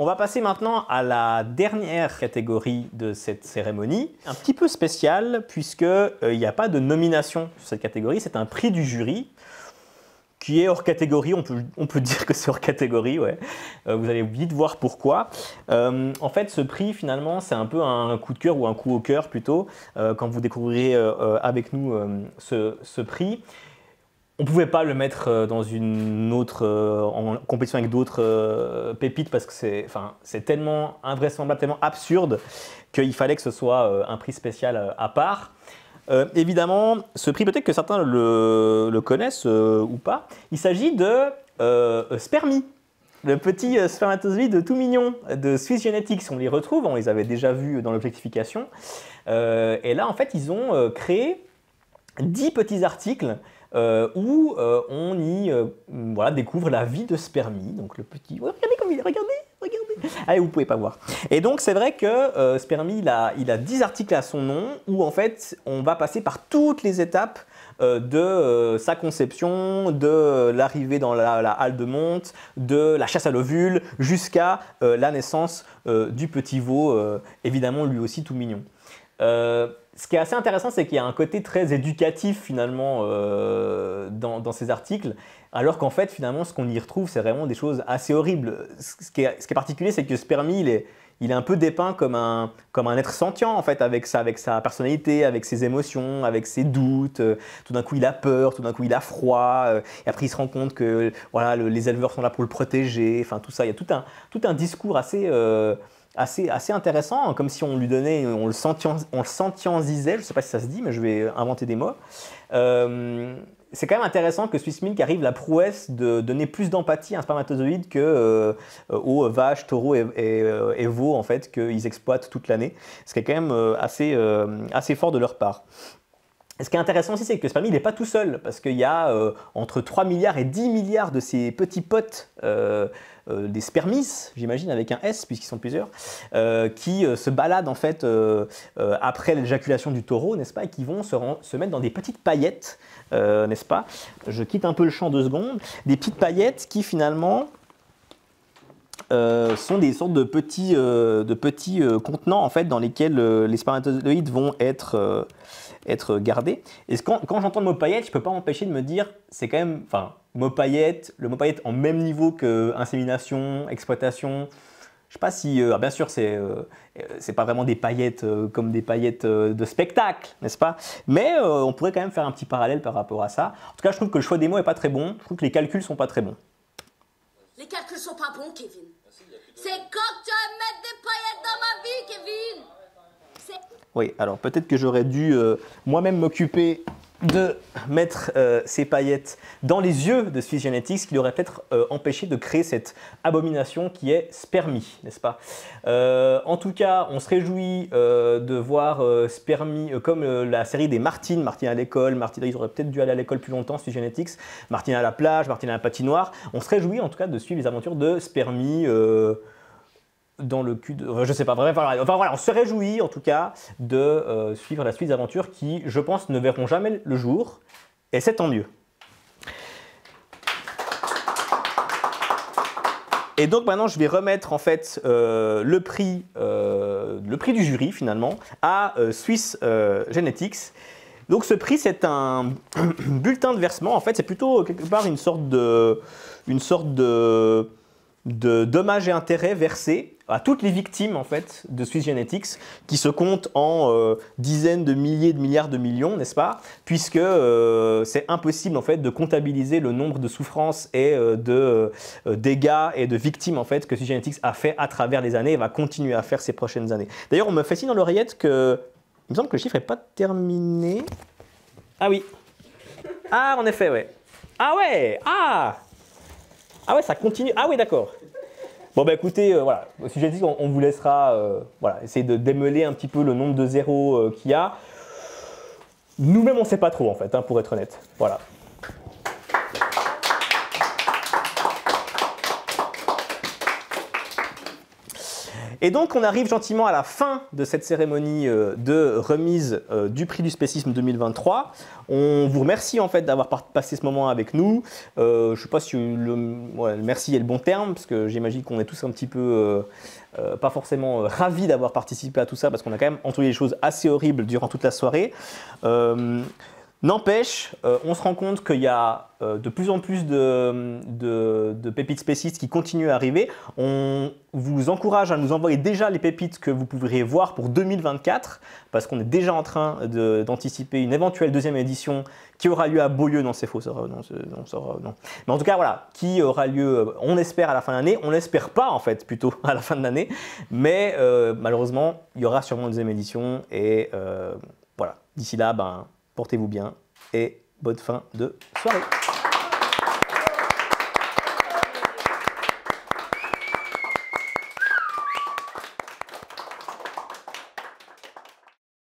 On va passer maintenant à la dernière catégorie de cette cérémonie, un petit peu spéciale puisqu'il euh, n'y a pas de nomination sur cette catégorie, c'est un prix du jury qui est hors catégorie, on peut, on peut dire que c'est hors catégorie, ouais. Euh, vous allez vite voir pourquoi. Euh, en fait, ce prix, finalement, c'est un peu un coup de cœur ou un coup au cœur plutôt, quand vous découvrirez avec nous ce, ce, prix on pouvait pas le mettre euh, dans une autre euh, en compétition avec d'autres euh, pépites parce que c'est enfin c'est tellement invraisemblable, tellement absurde qu'il fallait que ce soit un prix spécial à part. évidemment, ce prix peut-être que certains le, connaissent ou pas. Il s'agit de Spermi, le petit spermatozoïde tout mignon de Swiss Genetics. On les retrouve, on les avait déjà vus dans l'objectification. et là, en fait, ils ont créé 10 petits articles euh, où euh, on y euh, mm, voilà, découvre la vie de Spermi, donc le petit... regardez comme il est, regardez Regardez. Allez, ah, vous pouvez pas voir. Et donc, c'est vrai que Spermi, il a, il a 10 articles à son nom où, en fait, on va passer par toutes les étapes de sa conception, de l'arrivée dans la, la, halle de monte, de la chasse à l'ovule, jusqu'à la naissance du petit veau, évidemment lui aussi tout mignon ce qui est assez intéressant, c'est qu'il y a un côté très éducatif finalement euh, dans, ces articles, alors qu'en fait finalement ce qu'on y retrouve, c'est vraiment des choses assez horribles. Ce qui est, particulier, c'est que Spermi, il est, il est un peu dépeint comme un, comme un être sentient en fait, avec sa, avec sa personnalité, avec ses émotions, avec ses doutes. Euh, tout d'un coup, il a peur, tout d'un coup, il a froid. Euh, et après, il se rend compte que voilà, les éleveurs sont là pour le protéger. Enfin, tout ça, il y a tout un, tout un discours assez assez, assez intéressant, hein, comme si on lui donnait, on le, sentiensisait, on je ne sais pas si ça se dit, mais je vais inventer des mots. Euh, c'est quand même intéressant que Swiss Milk arrive la prouesse de donner plus d'empathie à un spermatozoïde que euh, aux vaches, taureaux et, euh, et, veaux en fait qu'ils exploitent toute l'année, ce qui est quand même assez, assez fort de leur part ce qui est intéressant aussi, c'est que le il n'est pas tout seul, parce qu'il y a euh, entre 3 milliards et 10 milliards de ces petits potes, euh, euh, des spermis, j'imagine, avec un S, puisqu'ils sont plusieurs, qui se baladent en fait après l'éjaculation du taureau, n'est-ce pas, et qui vont se, se, mettre dans des petites paillettes, n'est-ce pas Je quitte un peu le champ deux secondes, des petites paillettes qui finalement euh, sont des sortes de petits, euh, de petits euh, contenants en fait dans lesquels les spermatozoïdes vont être, être gardés. Et quand, quand j'entends le mot paillette, je peux pas m'empêcher de me dire c'est quand même, enfin, mot paillette, le mot paillette en même niveau que insémination, exploitation. Je sais pas si, ah, bien sûr, c'est c'est pas vraiment des paillettes comme des paillettes de spectacle, n'est-ce pas Mais on pourrait quand même faire un petit parallèle par rapport à ça. En tout cas, je trouve que le choix des mots est pas très bon. Je trouve que les calculs sont pas très bons. Les calculs sont pas bons, Kevin. C'est quand tu vas mettre des paillettes dans ma vie, Kevin Oui, alors peut-être que j'aurais dû euh, moi-même m'occuper de mettre euh, ces paillettes dans les yeux de Swiss Genetics qui l'aurait peut-être euh, empêché de créer cette abomination qui est Spermi, n'est-ce pas euh, En tout cas, on se réjouit de voir Spermi comme la série des Martines, Martine à l'école, Martine, ils auraient peut-être dû aller à l'école plus longtemps, Swiss Genetics, Martine à la plage, Martine à la patinoire. On se réjouit en tout cas de suivre les aventures de Spermi dans le cul de... Euh, je sais pas, enfin voilà, on se réjouit en tout cas de euh, suivre la Suisse d'aventure qui, je pense, ne verront jamais le jour, et c'est tant mieux. Et donc maintenant, je vais remettre en fait euh, le, prix, le prix du jury finalement à Swiss Genetics. Donc ce prix, c'est un bulletin de versement. En fait, c'est plutôt quelque part une sorte de, une sorte de, de dommages et intérêt versé à toutes les victimes en fait de Swiss Genetics, qui se comptent en euh, dizaines de milliers de milliards de millions, n'est-ce pas Puisque euh, c'est impossible en fait de comptabiliser le nombre de souffrances et euh, de dégâts et de victimes en fait que Swiss Genetics a fait à travers les années et va continuer à faire ces prochaines années. D'ailleurs, on me fait signe dans l'oreillette que il me semble que le chiffre n'est pas terminé. Ah oui. Ah, en effet, ouais. Ah ouais. Ah. Ah ouais, ça continue. Ah oui, d'accord. Bon, bah écoutez, euh, voilà, si sujet dit qu'on vous laissera euh, voilà, essayer de démêler un petit peu le nombre de zéros euh, qu'il y a. Nous-mêmes, on ne sait pas trop, en fait, hein, pour être honnête. Voilà. Et donc on arrive gentiment à la fin de cette cérémonie euh, de remise euh, du prix du spécisme 2023. On vous remercie en fait d'avoir passé ce moment avec nous. Euh, je ne sais pas si le, merci est le bon terme, parce que j'imagine qu'on est tous un petit peu... pas forcément ravis d'avoir participé à tout ça parce qu'on a quand même entendu des choses assez horribles durant toute la soirée. N'empêche, euh, on se rend compte qu'il y a euh, de plus en plus de, pépites spécistes qui continuent à arriver. On vous encourage à nous envoyer déjà les pépites que vous pourriez voir pour 2024, parce qu'on est déjà en train d'anticiper une éventuelle deuxième édition qui aura lieu à Beaulieu. dans c'est faux, ça Mais en tout cas, voilà, qui aura lieu, euh, on espère, à la fin de l'année. On n'espère pas, en fait, plutôt, à la fin de l'année. Mais malheureusement, il y aura sûrement une deuxième édition. Et voilà, d'ici là, ben portez-vous bien et bonne fin de soirée.